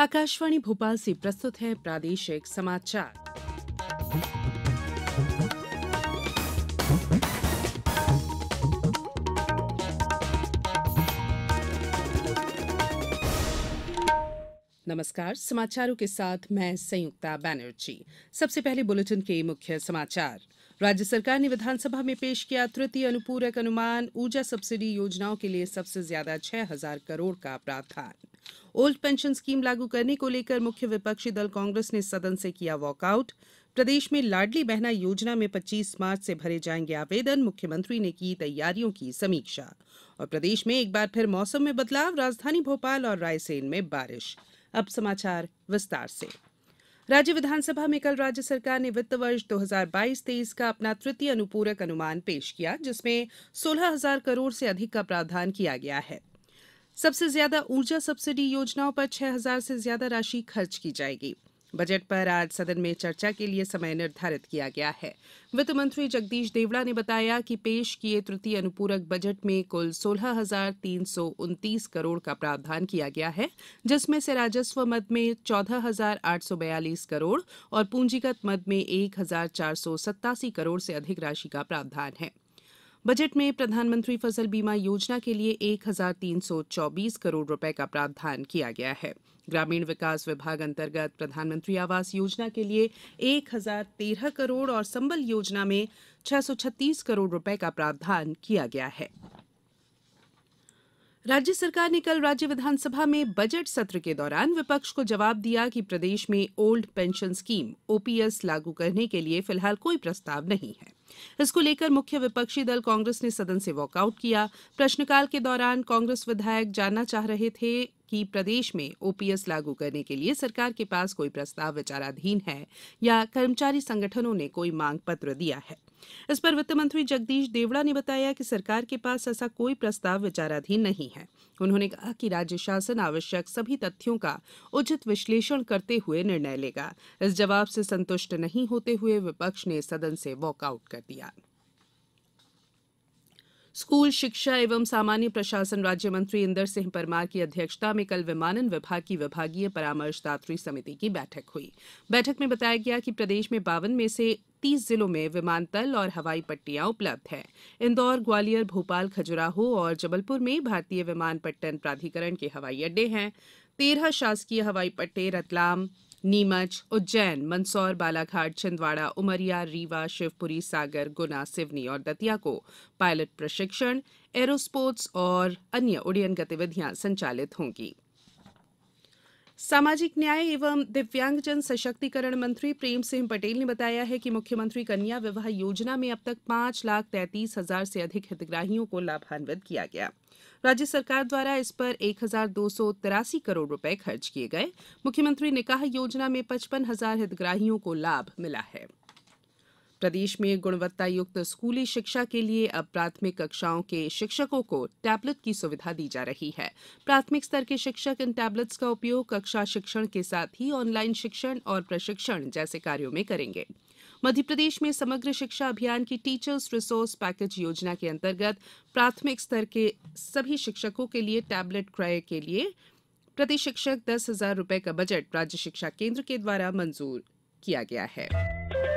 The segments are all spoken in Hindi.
आकाशवाणी भोपाल से प्रस्तुत है प्रादेशिक समाचार नमस्कार समाचारों के साथ मैं संयुक्ता बैनर्जी सबसे पहले बुलेटिन के मुख्य समाचार राज्य सरकार ने विधानसभा में पेश किया तृतीय अनुपूरक अनुमान ऊर्जा सब्सिडी योजनाओं के लिए सबसे ज्यादा छह हजार करोड़ का प्रावधान ओल्ड पेंशन स्कीम लागू करने को लेकर मुख्य विपक्षी दल कांग्रेस ने सदन से किया वॉकआउट प्रदेश में लाडली बहना योजना में 25 मार्च से भरे जाएंगे आवेदन मुख्यमंत्री ने की तैयारियों की समीक्षा और प्रदेश में एक बार फिर मौसम में बदलाव राजधानी भोपाल और रायसेन में बारिश अब समाचार विस्तार से राज्य विधानसभा में कल राज्य सरकार ने वित्त वर्ष 2022-23 का अपना तृतीय अनुपूरक अनुमान पेश किया जिसमें 16,000 करोड़ से अधिक का प्रावधान किया गया है सबसे ज्यादा ऊर्जा सब्सिडी योजनाओं पर छह हजार से ज्यादा राशि खर्च की जाएगी बजट पर आज सदन में चर्चा के लिए समय निर्धारित किया गया है वित्त मंत्री जगदीश देवड़ा ने बताया कि पेश किए तृतीय अनुपूरक बजट में कुल सोलह हजार तीन सौ उनतीस करोड़ का प्रावधान किया गया है जिसमें से राजस्व मद में चौदह हजार आठ सौ बयालीस करोड़ और पूंजीगत मद में एक हजार चार सौ सत्तासी करोड़ से अधिक राशि का प्रावधान है बजट में प्रधानमंत्री फसल बीमा योजना के लिए एक हजार तीन सौ चौबीस करोड़ रुपए का प्रावधान किया गया है ग्रामीण विकास विभाग अंतर्गत प्रधानमंत्री आवास योजना के लिए एक हजार तेरह करोड़ और संबल योजना में छह सौ छत्तीस करोड़ रुपए का प्रावधान किया गया है राज्य सरकार ने कल राज्य विधानसभा में बजट सत्र के दौरान विपक्ष को जवाब दिया कि प्रदेश में ओल्ड पेंशन स्कीम ओपीएस लागू करने के लिए फिलहाल कोई प्रस्ताव नहीं है इसको लेकर मुख्य विपक्षी दल कांग्रेस ने सदन से वॉकआउट किया प्रश्नकाल के दौरान कांग्रेस विधायक जानना चाह रहे थे कि प्रदेश में ओपीएस लागू करने के लिए सरकार के पास कोई प्रस्ताव विचाराधीन है या कर्मचारी संगठनों ने कोई मांग पत्र दिया है इस पर वित्त मंत्री जगदीश देवड़ा ने बताया कि सरकार के पास ऐसा कोई प्रस्ताव विचाराधीन नहीं है उन्होंने कहा कि राज्य शासन आवश्यक सभी तथ्यों का उचित विश्लेषण करते हुए निर्णय लेगा इस जवाब से संतुष्ट नहीं होते हुए विपक्ष ने सदन से वॉकआउट कर दिया स्कूल शिक्षा एवं सामान्य प्रशासन राज्य मंत्री इंदर सिंह परमार की अध्यक्षता में कल विमानन विभाग की विभागीय परामर्शदात्री समिति की बैठक हुई बैठक में बताया गया कि प्रदेश में बावन में से तीस जिलों में विमानतल और हवाई पट्टियां उपलब्ध हैं इंदौर ग्वालियर भोपाल खजुराहो और जबलपुर में भारतीय विमानपट्टन प्राधिकरण के हवाई अड्डे हैं तेरह शासकीय हवाई पट्टे रतलाम नीमच उज्जैन मंदसौर बालाघाट छिंदवाड़ा उमरिया रीवा शिवपुरी सागर गुना सिवनी और दतिया को पायलट प्रशिक्षण एरोस्पोर्ट्स और अन्य उड्डयन गतिविधियां संचालित होंगीं सामाजिक न्याय एवं दिव्यांगजन सशक्तिकरण मंत्री प्रेम सिंह पटेल ने बताया है कि मुख्यमंत्री कन्या विवाह योजना में अब तक पांच लाख तैंतीस हजार से अधिक हितग्राहियों को लाभान्वित किया गया राज्य सरकार द्वारा इस पर एक हजार दो सौ तिरासी करोड़ रुपए खर्च किए गए मुख्यमंत्री ने कहा योजना में पचपन हजार हितग्राहियों को लाभ मिला है प्रदेश में गुणवत्ता युक्त स्कूली शिक्षा के लिए अब प्राथमिक कक्षाओं के शिक्षकों को टैबलेट की सुविधा दी जा रही है प्राथमिक स्तर के शिक्षक इन टैबलेट्स का उपयोग कक्षा शिक्षण के साथ ही ऑनलाइन शिक्षण और प्रशिक्षण जैसे कार्यों में करेंगे मध्यप्रदेश में समग्र शिक्षा अभियान की टीचर्स रिसोर्स पैकेज योजना के अंतर्गत प्राथमिक स्तर के सभी शिक्षकों के लिए टैबलेट क्रय के लिए प्रति शिक्षक दस हजार रूपये का बजट राज्य शिक्षा केंद्र के द्वारा मंजूर किया गया है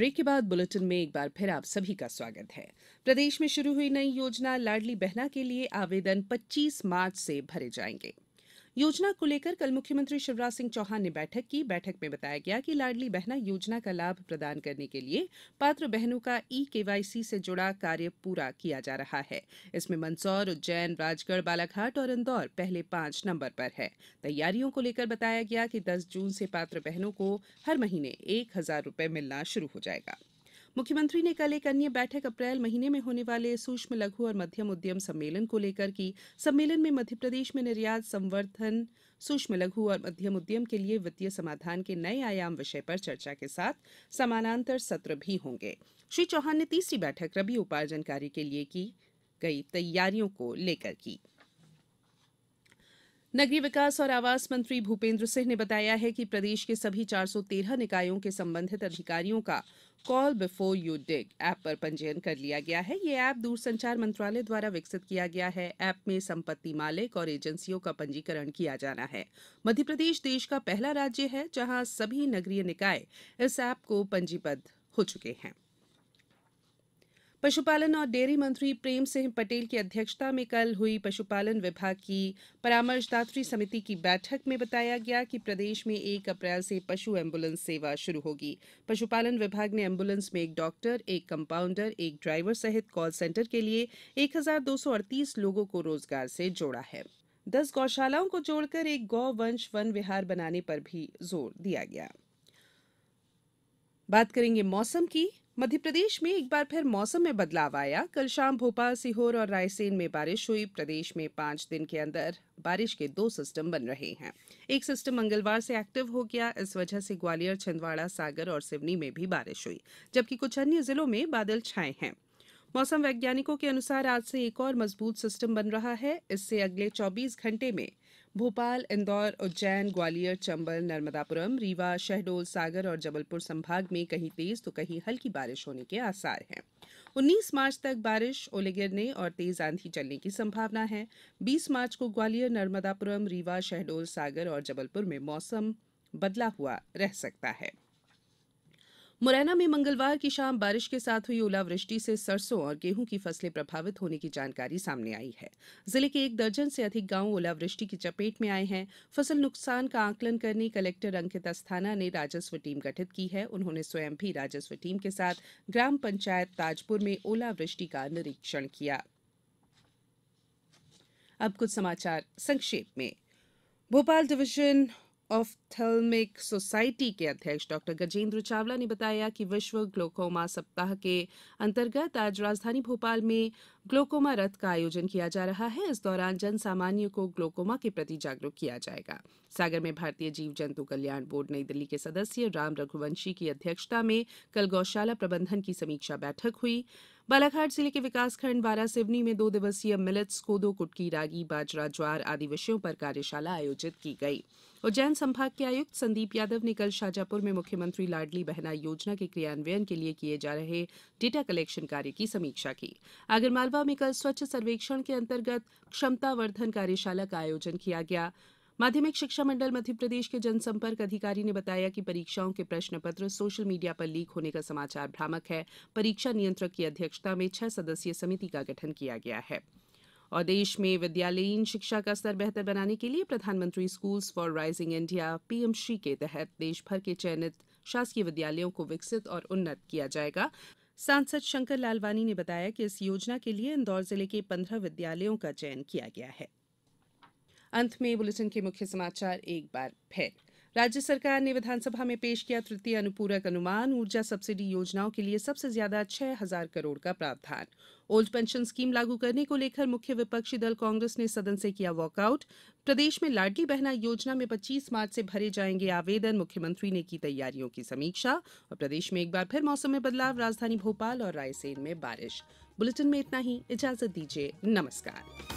ब्रेक के बाद बुलेटिन में एक बार फिर आप सभी का स्वागत है प्रदेश में शुरू हुई नई योजना लाडली बहना के लिए आवेदन 25 मार्च से भरे जाएंगे योजना को लेकर कल मुख्यमंत्री शिवराज सिंह चौहान ने बैठक की बैठक में बताया गया कि लाडली बहना योजना का लाभ प्रदान करने के लिए पात्र बहनों का ई केवाईसी से जुड़ा कार्य पूरा किया जा रहा है इसमें मंदसौर उज्जैन राजगढ़ बालाघाट और इंदौर पहले पांच नंबर पर है तैयारियों को लेकर बताया गया कि दस जून से पात्र बहनों को हर महीने एक हजार रूपये मिलना शुरू हो जाएगा मुख्यमंत्री ने कल एक अन्य बैठक अप्रैल महीने में होने वाले सूक्ष्म लघु और मध्यम उद्यम सम्मेलन को लेकर की सम्मेलन में मध्य प्रदेश में निर्यात संवर्धन सूक्ष्म लघु और मध्यम उद्यम के लिए वित्तीय समाधान के नए आयाम विषय पर चर्चा के साथ समानांतर सत्र भी होंगे श्री चौहान ने तीसरी बैठक रबी उपार्जन कार्य के लिए की गई तैयारियों को लेकर की नगरीय विकास और आवास मंत्री भूपेन्द्र सिंह ने बताया है कि प्रदेश के सभी चार सौ तेरह निकायों के संबंधित अधिकारियों का call before you dig app पर पंजीयन कर लिया गया है ये ऐप दूरसंचार मंत्रालय द्वारा विकसित किया गया है ऐप में संपत्ति मालिक और एजेंसियों का पंजीकरण किया जाना है मध्य प्रदेश देश का पहला राज्य है जहां सभी नगरीय निकाय इस ऐप को पंजीबद्ध हो चुके हैं पशुपालन और डेयरी मंत्री प्रेम सिंह पटेल की अध्यक्षता में कल हुई पशुपालन विभाग की परामर्शदात्री समिति की बैठक में बताया गया कि प्रदेश में एक अप्रैल से पशु एम्बुलेंस सेवा शुरू होगी पशुपालन विभाग ने एम्बुलेंस में एक डॉक्टर एक कंपाउंडर एक ड्राइवर सहित कॉल सेंटर के लिए एक लोगों को रोजगार से जोड़ा है दस गौशालाओं को जोड़कर एक गौ वंश वन विहार बनाने पर भी जोर दिया गया बात करेंगे मौसम की मध्य प्रदेश में एक बार फिर मौसम में बदलाव आया कल शाम भोपाल सीहोर और रायसेन में बारिश हुई प्रदेश में पांच दिन के अंदर बारिश के दो सिस्टम बन रहे हैं एक सिस्टम मंगलवार से एक्टिव हो गया इस वजह से ग्वालियर छिंदवाड़ा सागर और सिवनी में भी बारिश हुई जबकि कुछ अन्य जिलों में बादल छाए हैं मौसम वैज्ञानिकों के अनुसार आज से एक और मजबूत सिस्टम बन रहा है इससे अगले 24 घंटे में भोपाल इंदौर उज्जैन ग्वालियर चंबल नर्मदापुरम रीवा शहडोल सागर और जबलपुर संभाग में कहीं तेज तो कहीं हल्की बारिश होने के आसार हैं 19 मार्च तक बारिश ओले गिरने और तेज आंधी चलने की संभावना है 20 मार्च को ग्वालियर नर्मदापुरम रीवा शहडोल सागर और जबलपुर में मौसम बदला हुआ रह सकता है मुरैना में मंगलवार की शाम बारिश के साथ हुई ओलावृष्टि से सरसों और गेहूं की फसलें प्रभावित होने की जानकारी सामने आई है जिले के एक दर्जन से अधिक गांव ओलावृष्टि की चपेट में आए हैं फसल नुकसान का आंकलन करने कलेक्टर अंकित अस्थाना ने राजस्व टीम गठित की है उन्होंने स्वयं भी राजस्व टीम के साथ ग्राम पंचायत ताजपुर में ओलावृष्टि का निरीक्षण किया अब कुछ समाचार संक्षेप में Bhopal division ophthalmic society के अध्यक्ष डॉक्टर गजेंद्र चावला ने बताया कि विश्व ग्लोकोमा सप्ताह के अंतर्गत आज राजधानी भोपाल में ग्लोकोमा रथ का आयोजन किया जा रहा है इस दौरान जन सामान्य को ग्लोकोमा के प्रति जागरूक किया जाएगा सागर में भारतीय जीव जंतु कल्याण बोर्ड नई दिल्ली के सदस्य राम रघुवंशी की अध्यक्षता में कल गौशाला प्रबंधन की समीक्षा बैठक हुई बालाघाट जिले के विकासखण्ड सिवनी में दो दिवसीय मिलेट्स कोदो कुटकी रागी बाजरा ज्वार आदि विषयों पर कार्यशाला आयोजित की गई उज्जैन संभाग के आयुक्त संदीप यादव ने कल शाजापुर में मुख्यमंत्री लाडली बहना योजना के क्रियान्वयन के लिए किए जा रहे डेटा कलेक्शन कार्य की समीक्षा की आगरमालवा में कल स्वच्छ सर्वेक्षण के अंतर्गत क्षमतावर्धन कार्यशाला का आयोजन किया गया माध्यमिक शिक्षा मंडल मध्यप्रदेश के जनसंपर्क अधिकारी ने बताया कि परीक्षाओं के प्रश्न पत्र सोशल मीडिया पर लीक होने का समाचार भ्रामक है परीक्षा नियंत्रक की अध्यक्षता में छह सदस्यीय समिति का गठन किया गया है और देश में विद्यालयीन शिक्षा का स्तर बेहतर बनाने के लिए प्रधानमंत्री schools for rising India PM SHRI के तहत देश भर के चयनित शासकीय विद्यालयों को विकसित और उन्नत किया जाएगा सांसद शंकर लालवानी ने बताया कि इस योजना के लिए इंदौर जिले के पंद्रह विद्यालयों का चयन किया गया है अंत में बुलेटिन के मुख्य समाचार एक बार फिर राज्य सरकार ने विधानसभा में पेश किया तृतीय अनुपूरक अनुमान ऊर्जा सब्सिडी योजनाओं के लिए सबसे ज्यादा छह हजार करोड़ का प्रावधान ओल्ड पेंशन स्कीम लागू करने को लेकर मुख्य विपक्षी दल कांग्रेस ने सदन से किया वॉकआउट प्रदेश में लाडली बहना योजना में 25 मार्च से भरे जाएंगे आवेदन मुख्यमंत्री ने की तैयारियों की समीक्षा और प्रदेश में एक बार फिर मौसम में बदलाव राजधानी भोपाल और रायसेन में बारिश बुलेटिन में इतना ही इजाजत दीजिए नमस्कार